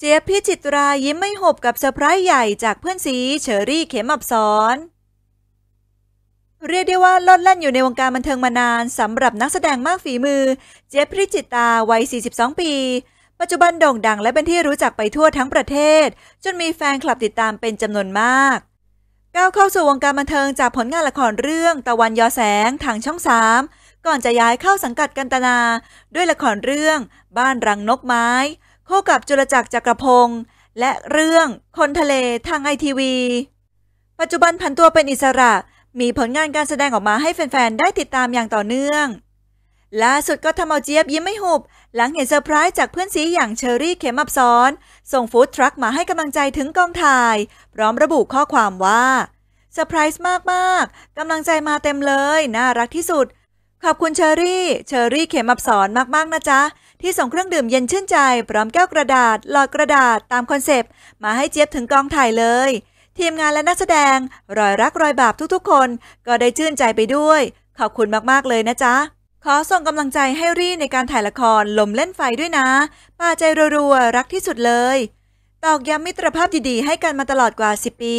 เจี๊ยบพิจิตรายิ้มไม่หบกับเซอร์ไพรส์ใหญ่จากเพื่อนสีเชอรี่เขมอับสอนเรียกได้ว่าลดแล่นอยู่ในวงการบันเทิงมานานสำหรับนักแสดงมากฝีมือเจี๊ยบพิจิตราวัย 42 ปี ปัจจุบันโด่งดังและเป็นที่รู้จักไปทั่วทั้งประเทศ จนมีแฟนคลับติดตามเป็นจำนวนมากก้าวเข้าสู่วงการบันเทิงจากผลงานละครเรื่องตะวันยอแสงทางช่องสามก่อนจะย้ายเข้าสังกัดกันตนา ด้วยละครเรื่อง บ้านรังนกไม้คู่กับจุลจักรจักรพงศ์และเรื่องคนทะเลทางไอทีวี ปัจจุบันผันตัวเป็นอิสระมีผลงานการแสดงออกมาให้แฟนๆ ได้ติดตามอย่างต่อเนื่องล่าสุดก็ทำเอาเจี๊ยบยิ้มไม่หุบหลังเห็นเซอร์ไพรส์จากเพื่อนซีอย่างเชอรี่เขมับซ้อน ส่งฟู้ดทรัคมาให้กำลังใจถึงกองถ่าย พร้อมระบุข้อความว่าเซอร์ไพรส์มากๆกำลังใจมาเต็มเลยน่ารักที่สุดขอบคุณเชอรี่ เชอรี่เขมอับสอนมากๆนะจ๊ะ ที่ส่งเครื่องดื่มเย็นชื่นใจ พร้อมแก้วกระดาษหลอดกระดาษตามคอนเซปต์มาให้เจี๊ยบถึงกองถ่ายเลย ทีมงานและนักแสดงรอยรักรอยบาป ทุกๆคน ก็ได้ชื่นใจไปด้วย ขอบคุณมากๆเลยนะจ๊ะ ขอส่งกำลังใจให้รี่ในการถ่ายละครลมเล่นไฟด้วยนะ ป้าใจรัวๆ รักที่สุดเลย ตอกย้ำมิตรภาพดีๆให้กันมาตลอดกว่า 10 ปี